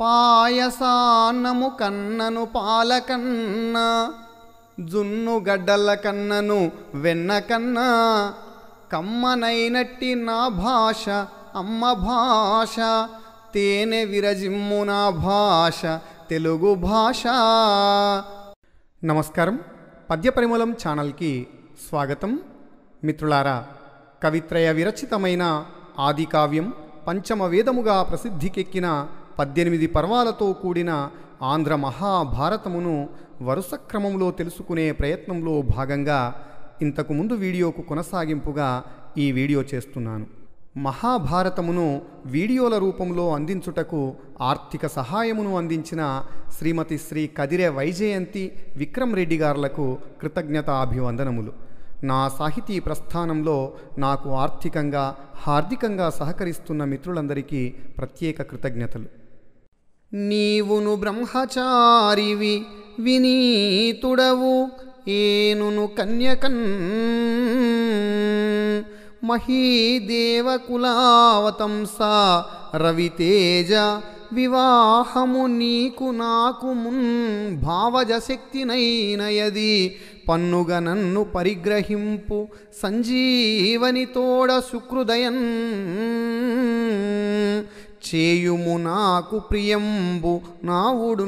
పాయసాన్నము కన్నను పాలకన్న జున్ను గడ్డల కన్నను వెన్న కన్నా కమ్మనైనట్టి నా భాష అమ్మ భాష తేనె విరజిమ్ము నా భాష తెలుగు భాష నమస్కారం పద్య పరిమళం ఛానల్కి స్వాగతం మిత్రులారా కవిత్రయ విరచితమైన ఆదికావ్యం పంచమ వేదముగా ప్రసిద్ధికెక్కిన పద్దెనిమిది పర్వాలతో కూడిన ఆంధ్ర మహాభారతమును వరుస క్రమంలో తెలుసుకునే ప్రయత్నంలో భాగంగా ఇంతకుముందు వీడియోకు కొనసాగింపుగా ఈ వీడియో చేస్తున్నాను మహాభారతమును వీడియోల రూపంలో అందించుటకు ఆర్థిక సహాయమును అందించిన శ్రీమతి శ్రీ కదిరే వైజయంతి విక్రమ్ రెడ్డి గారులకు కృతజ్ఞత అభివందనములు నా సాహితీ ప్రస్థానంలో నాకు ఆర్థికంగా హార్దికంగా సహకరిస్తున్న మిత్రులందరికీ ప్రత్యేక కృతజ్ఞతలు నీవును బ్రహ్మచారివి వినీతుడవు ఏనును కన్యకన్ మహీదేవకులావతంస రవితేజ వివాహము నీకు నాకు మున్ భావజశక్తినైనయది పన్నుగ నన్ను పరిగ్రహింపు సంజీవని తోడ సుకృదయన్ చేయుము నాకు ప్రియంబు నావుడు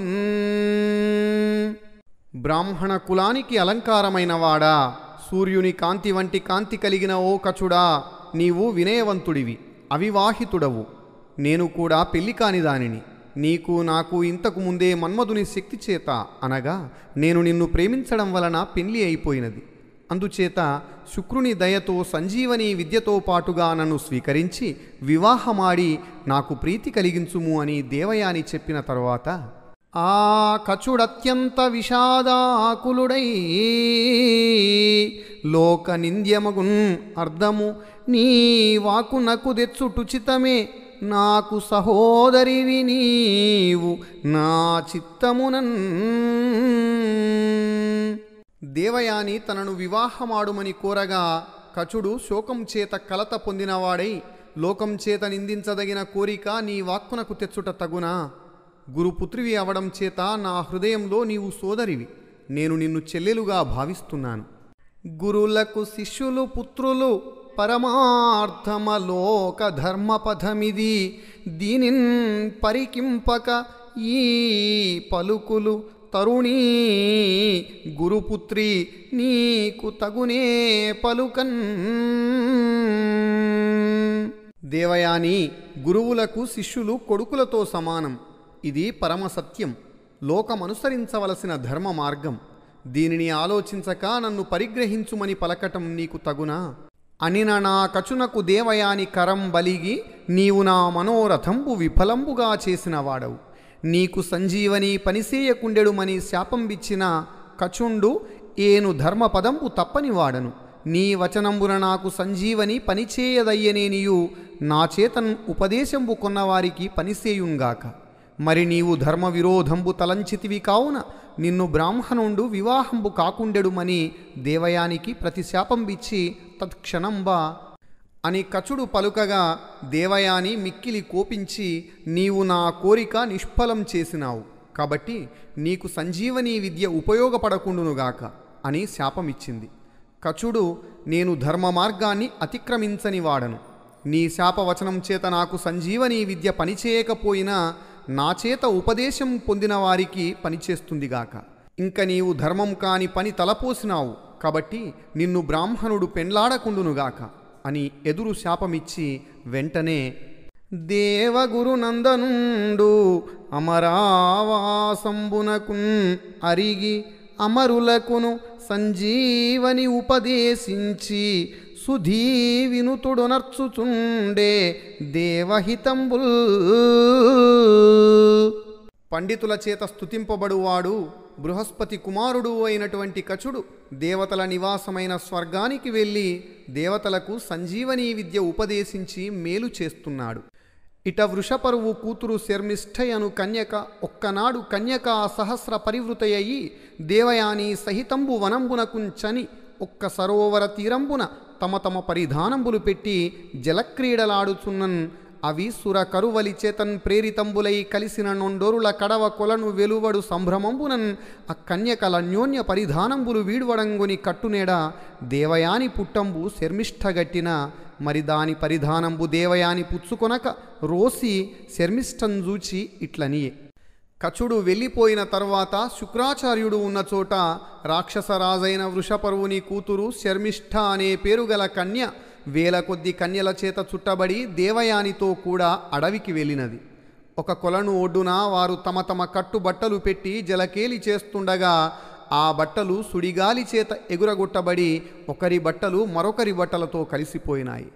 బ్రాహ్మణ కులానికి అలంకారమైనవాడా సూర్యుని కాంతి వంటి కాంతి కలిగిన ఓ కచుడా నీవు వినయవంతుడివి అవివాహితుడవు నేను కూడా పెళ్లి కాని దానిని నీకు నాకు ఇంతకు ముందే మన్మధుని శక్తి చేత అనగా నేను నిన్ను ప్రేమించడం వలన పెళ్లి అయిపోయినది అందుచేత శుక్రుని దయతో సంజీవని విద్యతో పాటుగా నన్ను స్వీకరించి వివాహమాడి నాకు ప్రీతి కలిగించుము అని దేవయాని చెప్పిన తర్వాత ఆ కచుడత్యంత విషాదాకులుడై లోక నింద్యమగున్ అర్ధము నీ వాకు వాకునకు తెచ్చుటుచితమే నాకు సహోదరివి నీవు నా చిత్తమునన్ దేవయాని తనను వివాహమాడుమని కోరగా కచుడు శోకం చేత కలత పొందినవాడై లోకం చేత నిందించదగిన కోరిక నీ వాక్కునకు తెచ్చుట తగునా గురుపుత్రివి అవడం చేత నా హృదయంలో నీవు సోదరివి నేను నిన్ను చెల్లెలుగా భావిస్తున్నాను గురులకు శిష్యులు పుత్రులు పరమార్థమలోక ధర్మపథమిది దీనిన్ పరికింపక ఈ పలుకులు తరుణీ గురుపుత్రి నీకు తగునే పలుకన్ దేవయాని గురువులకు శిష్యులు కొడుకులతో సమానం ఇది పరమసత్యం లోకమనుసరించవలసిన ధర్మ మార్గం దీనిని ఆలోచించక నన్ను పరిగ్రహించుమని పలకటం నీకు తగునా అనిన నా కచునకు దేవయాని కరం బలిగి నీవు నా మనోరథంబు విఫలంబుగా చేసిన వాడవు నీకు సంజీవని పనిసేయకుండెడుమని శాపంబిచ్చిన కచుండు ఏను ధర్మపదంపు తప్పనివాడను నీ వచనంబున నాకు సంజీవని పనిచేయదయ్యనేనియు నా చేతన్ ఉపదేశంబు కొన్నవారికి పనిసేయుంగాక మరి నీవు ధర్మ విరోధంబు తలంచితివి కావున నిన్ను బ్రాహ్మణుండు వివాహంబు కాకుండెడుమని దేవయానికి ప్రతిశాపంబిచ్చి తత్క్షణంబా అని కచుడు పలుకగా దేవయాని మిక్కిలి కోపించి నీవు నా కోరిక నిష్ఫలం చేసినావు కాబట్టి నీకు సంజీవనీ విద్య ఉపయోగపడకుండునుగాక అని శాపమిచ్చింది కచుడు నేను ధర్మ మార్గాన్ని అతిక్రమించని వాడను నీ శాపవచనం చేత నాకు సంజీవనీ విద్య పనిచేయకపోయినా నా చేత ఉపదేశం పొందిన వారికి పనిచేస్తుందిగాక ఇంక నీవు ధర్మం కాని పని తలపోసినావు కాబట్టి నిన్ను బ్రాహ్మణుడు పెండ్లాడకుండునుగాక అని ఎదురు శాపమిచ్చి వెంటనే దేవగురునందనుండు అమరావాసంబునకున్ అరిగి అమరులకును సంజీవని ఉపదేశించి సుధీ వినుతుడు నర్చుచుండే దేవహితంబుల్ పండితుల చేత స్థుతింపబడువాడు బృహస్పతి కుమారుడు అయినటువంటి కచుడు దేవతల నివాసమైన స్వర్గానికి వెళ్ళి దేవతలకు సంజీవనీ విద్య ఉపదేశించి మేలు చేస్తున్నాడు ఇట వృషపరువు కూతురు శర్మిష్ఠయను కన్యక ఒక్కనాడు కన్యక సహస్ర పరివృతయ్యి దేవయాని సహితంబు వనంబునకుంచని ఒక్క సరోవర తీరంబున తమ తమ పరిధానంబులు పెట్టి జలక్రీడలాడుచున్నన్ అవి సుర కరువలి చేతన్ ప్రేరితంబులై కలిసిన నొండోరుల కడవ కొలను వెలువడు సంభ్రమంబునన్ అక్కన్యకల న్యోన్య పరిధానంబులు వీడువడంగుని కట్టునేడ దేవయాని పుట్టంబు శర్మిష్ఠగట్టిన మరి దాని పరిధానంబు దేవయాని పుచ్చుకొనక రోసి చూచి ఇట్లనియే కచుడు వెళ్ళిపోయిన తర్వాత శుక్రాచార్యుడు ఉన్న చోట రాక్షసరాజైన వృషపరువుని కూతురు శర్మిష్ఠ అనే పేరుగల కన్య వేల కొద్ది కన్యల చేత చుట్టబడి దేవయానితో కూడా అడవికి వెళ్ళినది ఒక కొలను ఒడ్డున వారు తమ తమ కట్టు బట్టలు పెట్టి జలకేలి చేస్తుండగా ఆ బట్టలు సుడిగాలి చేత ఎగురగొట్టబడి ఒకరి బట్టలు మరొకరి బట్టలతో కలిసిపోయినాయి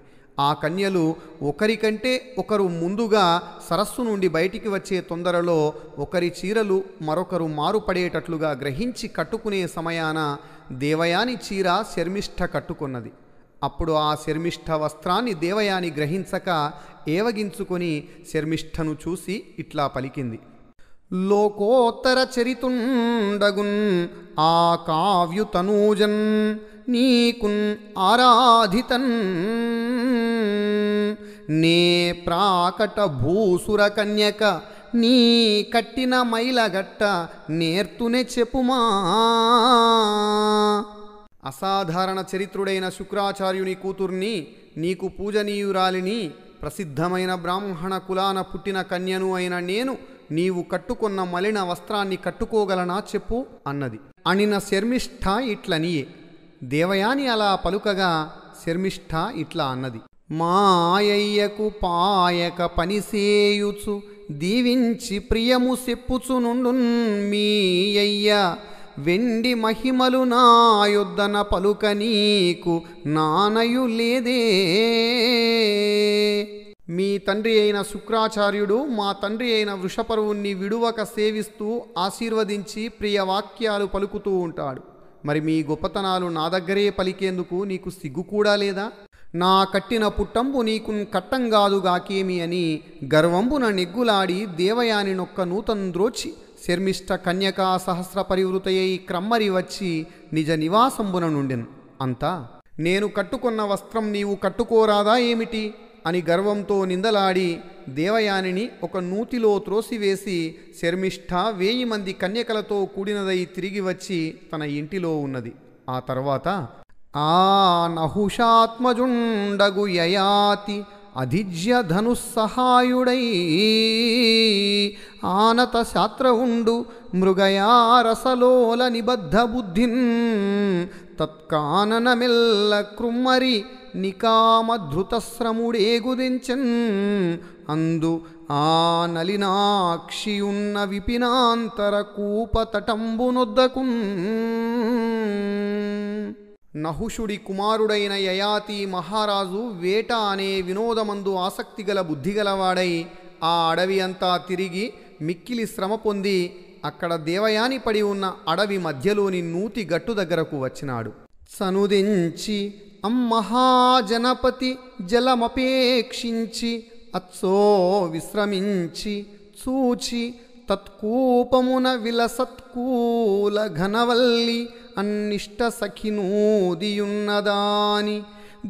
ఆ కన్యలు ఒకరికంటే ఒకరు ముందుగా సరస్సు నుండి బయటికి వచ్చే తొందరలో ఒకరి చీరలు మరొకరు మారుపడేటట్లుగా గ్రహించి కట్టుకునే సమయాన దేవయాని చీర శర్మిష్ట కట్టుకున్నది అప్పుడు ఆ శర్మిష్ఠ వస్త్రాన్ని దేవయాని గ్రహించక ఏవగించుకొని శర్మిష్ఠను చూసి ఇట్లా పలికింది లోకోత్తర చరితుండగున్ ఆ కావ్యుతనూజన్ నీకున్ ఆరాధితన్ నే ప్రాకట భూసుర కన్యక నీ కట్టిన మైలగట్ట నేర్తునే చెప్పుమా అసాధారణ చరిత్రుడైన శుక్రాచార్యుని కూతుర్ని నీకు పూజనీయురాలిని ప్రసిద్ధమైన బ్రాహ్మణ కులాన పుట్టిన కన్యను అయిన నేను నీవు కట్టుకున్న మలిన వస్త్రాన్ని కట్టుకోగలనా చెప్పు అన్నది అనిన శర్మిష్ఠ ఇట్లనియే దేవయాని అలా పలుకగా శర్మిష్ఠ ఇట్లా అన్నది మాయయ్యకు పాయక పనిసేయుచు దీవించి ప్రియము మీ మీయ్య వెండి మహిమలు నా యుద్ధన పలుక నీకు నానయు లేదే మీ తండ్రి అయిన శుక్రాచార్యుడు మా తండ్రి అయిన వృషపరువుణ్ణి విడువక సేవిస్తూ ఆశీర్వదించి ప్రియ వాక్యాలు పలుకుతూ ఉంటాడు మరి మీ గొప్పతనాలు నా దగ్గరే పలికేందుకు నీకు సిగ్గు కూడా లేదా నా కట్టిన పుట్టంబు నీకు కట్టంగాదుగాకేమి గాకేమి అని గర్వంబున నెగ్గులాడి దేవయాని నొక్క నూతన్ ద్రోచి శర్మిష్ట కన్యకా సహస్ర పరివృతయ్యి క్రమ్మరి వచ్చి నిజ నివాసంబున నుండెను అంతా నేను కట్టుకున్న వస్త్రం నీవు కట్టుకోరాదా ఏమిటి అని గర్వంతో నిందలాడి దేవయానిని ఒక నూతిలో త్రోసివేసి శర్మిష్ట వేయి మంది కన్యకలతో కూడినదై తిరిగి వచ్చి తన ఇంటిలో ఉన్నది ఆ తర్వాత ఆ నహుషాత్మజుండగు యయాతి అధిజ్య ధనుస్సహాయుడై ఆనత ఉండు మృగయారసలోల నిబద్ధ బుద్ధిన్ తత్కాననమెల్ల కృమ్మరి నికామధృతశ్రముడే గుదించన్ అందు ఆ ఉన్న విపినాంతర కూపతటంబునొద్దకున్ నహుషుడి కుమారుడైన యయాతి మహారాజు వేట అనే వినోదమందు ఆసక్తిగల బుద్ధిగలవాడై ఆ అడవి అంతా తిరిగి మిక్కిలి శ్రమ పొంది అక్కడ దేవయాని పడి ఉన్న అడవి మధ్యలోని నూతి గట్టు దగ్గరకు వచ్చినాడు సనుదించి అమ్మహాజనపతి జలమపేక్షించి అత్సో విశ్రమించి చూచి తత్కూపమున విలసత్కూల ఘనవల్లి అన్నిష్ట సఖినూదియున్నదాని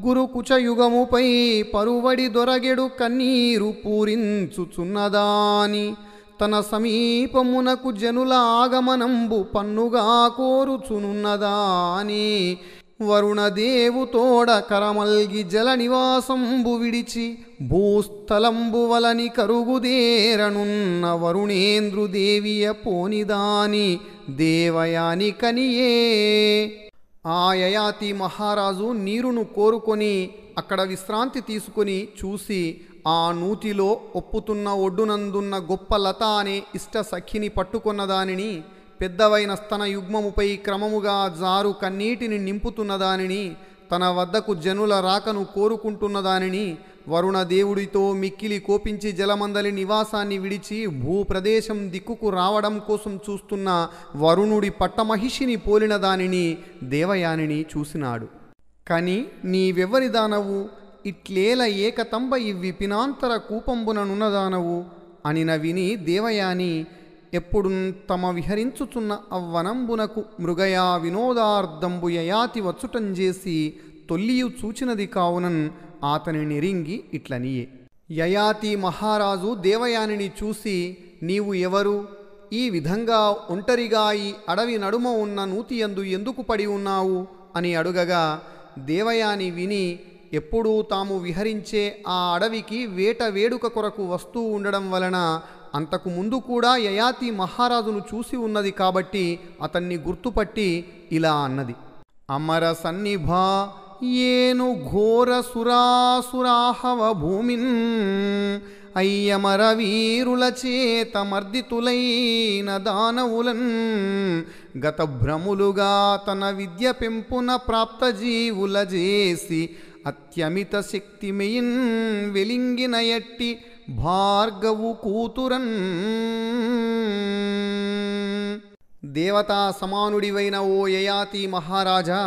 గురుకుచయుగముపై పరువడి దొరగెడు కన్నీరు పూరించుచున్నదాని తన సమీపమునకు జనుల ఆగమనంబు పన్నుగా కోరుచునున్నదాని వరుణదేవు కరమల్గి జల నివాసంబు విడిచి భూస్థలంబువలని కరుగుదేరనున్న వరుణేంద్రుదేవియ పోనిదాని దేవయాని కనియే ఆయయాతి మహారాజు నీరును కోరుకొని అక్కడ విశ్రాంతి తీసుకొని చూసి ఆ నూతిలో ఒప్పుతున్న ఒడ్డునందున్న గొప్ప లత అనే ఇష్ట సఖిని పట్టుకున్న దానిని పెద్దవైన స్తన యుగ్మముపై క్రమముగా జారు కన్నీటిని నింపుతున్న దానిని తన వద్దకు జనుల రాకను కోరుకుంటున్న దానిని వరుణదేవుడితో మిక్కిలి కోపించి జలమందలి నివాసాన్ని విడిచి భూప్రదేశం దిక్కుకు రావడం కోసం చూస్తున్న వరుణుడి పట్టమహిషిని పోలిన దానిని దేవయానిని చూసినాడు కాని నీవెవరి దానవు ఇట్లేల ఏకతంబ ఇవ్వి పినాంతర కూపంబుననున్నదానవు అని విని దేవయాని ఎప్పుడు తమ విహరించుచున్న అవ్వనంబునకు మృగయా వినోదార్థంబు యయాతి వచ్చుటం చేసి తొల్లియు చూచినది కావునన్ అతని నిరింగి ఇట్లనియే యయాతి మహారాజు దేవయానిని చూసి నీవు ఎవరు ఈ విధంగా ఒంటరిగా ఈ అడవి నడుమ ఉన్న నూతియందు ఎందుకు పడి ఉన్నావు అని అడుగగా దేవయాని విని ఎప్పుడూ తాము విహరించే ఆ అడవికి వేట వేడుక కొరకు వస్తూ ఉండడం వలన అంతకుముందు కూడా యయాతి మహారాజును చూసి ఉన్నది కాబట్టి అతన్ని గుర్తుపట్టి ఇలా అన్నది అమర సన్నిభ ఏను ఘోర సురాసురాహవ భూమిన్ అయ్యమర వీరుల చేత మర్దితులైన దానవులన్ గత భ్రములుగా తన విద్య పెంపున ప్రాప్త జీవుల చేసి అత్యమిత శక్తిమయిన్ వెలింగినయట్టి ఎట్టి భార్గవు కూతురన్ దేవతా సమానుడివైన ఓ యయాతి మహారాజా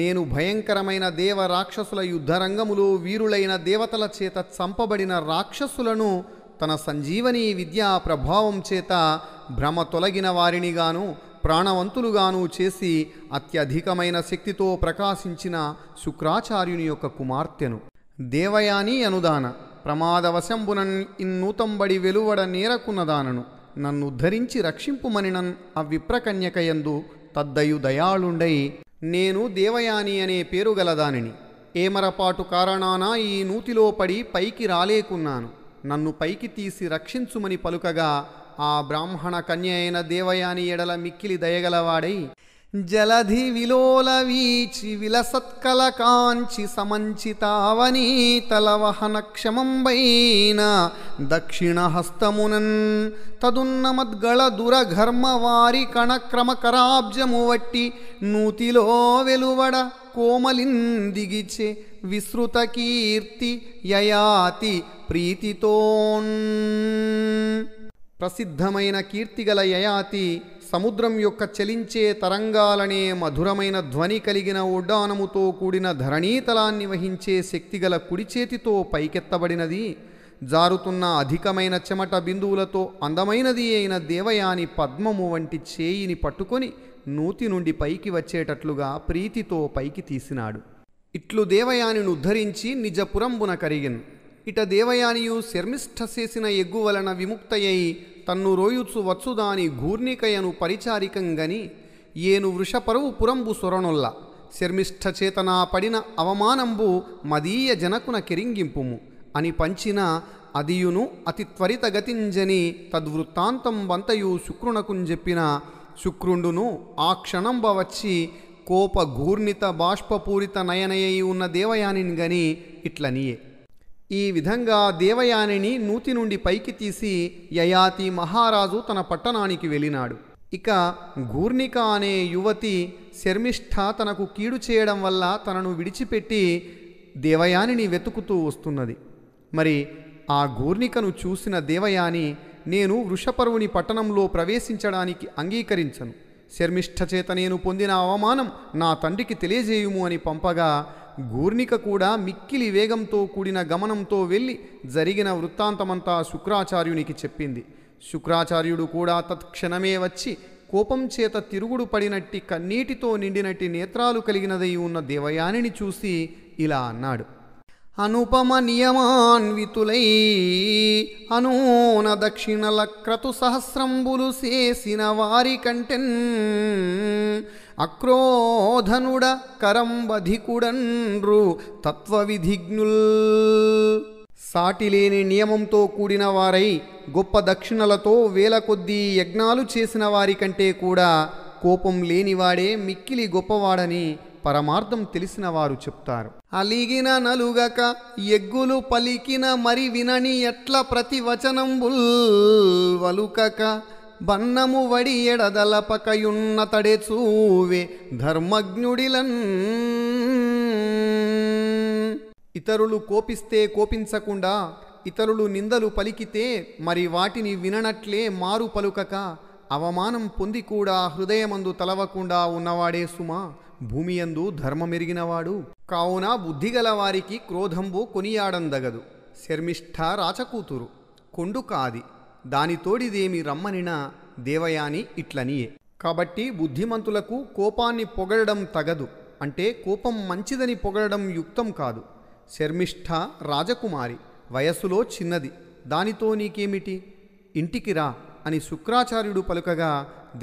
నేను భయంకరమైన దేవ రాక్షసుల యుద్ధరంగములో వీరులైన దేవతల చేత చంపబడిన రాక్షసులను తన సంజీవనీ విద్యా ప్రభావం చేత భ్రమ తొలగిన వారినిగాను ప్రాణవంతులుగాను చేసి అత్యధికమైన శక్తితో ప్రకాశించిన శుక్రాచార్యుని యొక్క కుమార్తెను దేవయాని అనుదాన ప్రమాదవశంబునన్ ఇన్నూతంబడి వెలువడ నేరకున్నదానను నన్ను ధరించి రక్షింపుమనినన్ ఆ విప్రకన్యకయందు తద్దయు దయాళుండై నేను దేవయాని అనే పేరు గలదానిని ఏమరపాటు కారణాన ఈ నూతిలో పడి పైకి రాలేకున్నాను నన్ను పైకి తీసి రక్షించుమని పలుకగా ఆ బ్రాహ్మణ కన్య అయిన దేవయాని ఎడల మిక్కిలి దయగలవాడై జలధి విలోల వీచి విలోలవీచి విలసత్కలకాంచి సమంచితావనీతలవహనక్షమంబైన దక్షిణహస్తమునన్ తదున్నమద్గళదురఘర్మవారి కణక్రమకరాబ్జము వట్టి నూతిలో వెలువడ కోమలిందిగిచే విశ్రుత కీర్తి యయాతి ప్రీతితోన్ ప్రసిద్ధమైన కీర్తిగల యయాతి సముద్రం యొక్క చలించే తరంగాలనే మధురమైన ధ్వని కలిగిన ఉడ్డానముతో కూడిన ధరణీతలాన్ని వహించే శక్తిగల కుడి చేతితో పైకెత్తబడినది జారుతున్న అధికమైన చెమట బిందువులతో అందమైనది అయిన దేవయాని పద్మము వంటి చేయిని పట్టుకొని నూతి నుండి పైకి వచ్చేటట్లుగా ప్రీతితో పైకి తీసినాడు ఇట్లు దేవయానిని ఉద్ధరించి నిజపురంబున కరిగిన్ ఇట దేవయానియు శర్మిష్ఠ చేసిన ఎగ్గు వలన విముక్తయ్యి తన్ను ರೋಯುತ್ಸು ఘూర్ణికయను ಘೂರ್ಣಿಕೆಯನು ಪರಿಚಾರಿಕಂಗನಿ ఏను వృషపరువు ಪುರಂಬು ಸೊರನೊಲ್ಲ శర్మిష్ఠచేతన పడిన అవమానంబు మదీయ జనకున కెరింగింపుము అని పంచిన అదియును అతి త్వరితగతింజని తద్వృత్తాంతం వంతయు చెప్పిన శుక్రుండును ఆ క్షణంబ వచ్చి కోప ఘూర్ణిత బాష్పపూరిత నయనయై ఉన్న దేవయానిని గని ఇట్లనియే ఈ విధంగా దేవయానిని నూతి నుండి పైకి తీసి యయాతి మహారాజు తన పట్టణానికి వెళ్ళినాడు ఇక ఘూర్ణిక అనే యువతి శర్మిష్ఠ తనకు కీడు చేయడం వల్ల తనను విడిచిపెట్టి దేవయానిని వెతుకుతూ వస్తున్నది మరి ఆ ఘూర్ణికను చూసిన దేవయాని నేను వృషపరువుని పట్టణంలో ప్రవేశించడానికి అంగీకరించను శర్మిష్ఠ చేత నేను పొందిన అవమానం నా తండ్రికి తెలియజేయుము అని పంపగా గూర్ణిక కూడా మిక్కిలి వేగంతో కూడిన గమనంతో వెళ్ళి జరిగిన వృత్తాంతమంతా శుక్రాచార్యునికి చెప్పింది శుక్రాచార్యుడు కూడా తత్క్షణమే వచ్చి కోపం చేత తిరుగుడు పడినట్టి కన్నీటితో నిండినట్టి నేత్రాలు కలిగినదై ఉన్న దేవయానిని చూసి ఇలా అన్నాడు అనుపమ నియమాన్వితులై అనూన దక్షిణల క్రతు సహస్రంబులు చేసిన వారి కంటెన్ అక్రోధనుడ కరంబధికుడన్రు తత్వవిధిజ్ఞుల్ సాటిలేని నియమంతో కూడిన వారై గొప్ప దక్షిణలతో వేల కొద్దీ యజ్ఞాలు చేసిన వారికంటే కూడా కోపం లేనివాడే మిక్కిలి గొప్పవాడని పరమార్థం తెలిసిన వారు చెప్తారు అలిగిన నలుగక ఎగ్గులు పలికిన మరి వినని ఎట్ల ప్రతి వచనంబుల్ వలుకక బన్నము వడి ఎడదలపకయున్నతడే చూవే ధర్మజ్ఞుడిలన్ ఇతరులు కోపిస్తే కోపించకుండా ఇతరులు నిందలు పలికితే మరి వాటిని విననట్లే మారు పలుకక అవమానం పొంది కూడా హృదయమందు తలవకుండా ఉన్నవాడే సుమా భూమియందు ధర్మమెరిగినవాడు కావున బుద్ధిగల వారికి క్రోధంబు కొనియాడందగదు శర్మిష్ఠ రాచకూతురు కొండు కాది దానితోడిదేమి రమ్మనినా దేవయాని ఇట్లనియే కాబట్టి బుద్ధిమంతులకు కోపాన్ని పొగడడం తగదు అంటే కోపం మంచిదని పొగడడం యుక్తం కాదు శర్మిష్ఠ రాజకుమారి వయస్సులో చిన్నది దానితో నీకేమిటి ఇంటికి రా అని శుక్రాచార్యుడు పలుకగా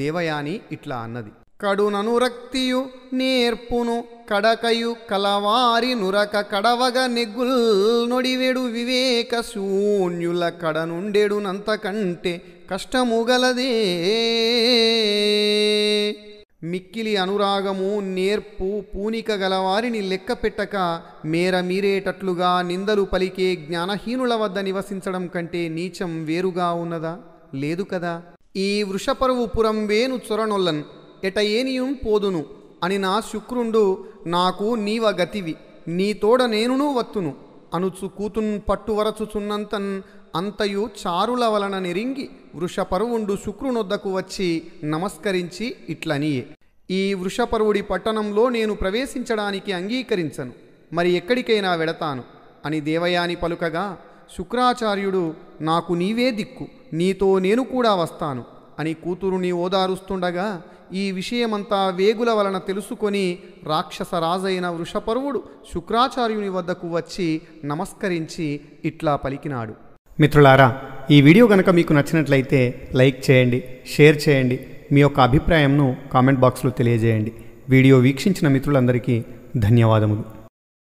దేవయాని ఇట్లా అన్నది కడుననురక్తియు నేర్పును కడకయు కలవారి నురక కడవగ నెగ్గుల్ నొడివెడు వివేక శూన్యుల కడనుండెడునంతకంటే కష్టముగలదే మిక్కిలి అనురాగము నేర్పు పూనిక గలవారిని లెక్క పెట్టక మేర మీరేటట్లుగా నిందలు పలికే జ్ఞానహీనుల వద్ద నివసించడం కంటే నీచం వేరుగా ఉన్నదా లేదు కదా ఈ వృషపరువు పురం వేను చొరనొల్లన్ ఎటయేనియుం పోదును అని నా శుక్రుండు నాకు నీవ గతివి నీ తోడ నేనును వత్తును అనుచు కూతున్ పట్టువరచుచున్నంతన్ అంతయు చారుల వలన నిరింగి వృషపరువుండు శుక్రునొద్దకు వచ్చి నమస్కరించి ఇట్లనియే ఈ వృషపరువుడి పట్టణంలో నేను ప్రవేశించడానికి అంగీకరించను మరి ఎక్కడికైనా వెడతాను అని దేవయాని పలుకగా శుక్రాచార్యుడు నాకు నీవే దిక్కు నీతో నేను కూడా వస్తాను అని కూతురుని ఓదారుస్తుండగా ఈ విషయమంతా వేగుల వలన తెలుసుకొని రాక్షస రాజైన వృషపరువుడు శుక్రాచార్యుని వద్దకు వచ్చి నమస్కరించి ఇట్లా పలికినాడు మిత్రులారా ఈ వీడియో కనుక మీకు నచ్చినట్లయితే లైక్ చేయండి షేర్ చేయండి మీ యొక్క అభిప్రాయంను కామెంట్ బాక్స్లో తెలియజేయండి వీడియో వీక్షించిన మిత్రులందరికీ ధన్యవాదములు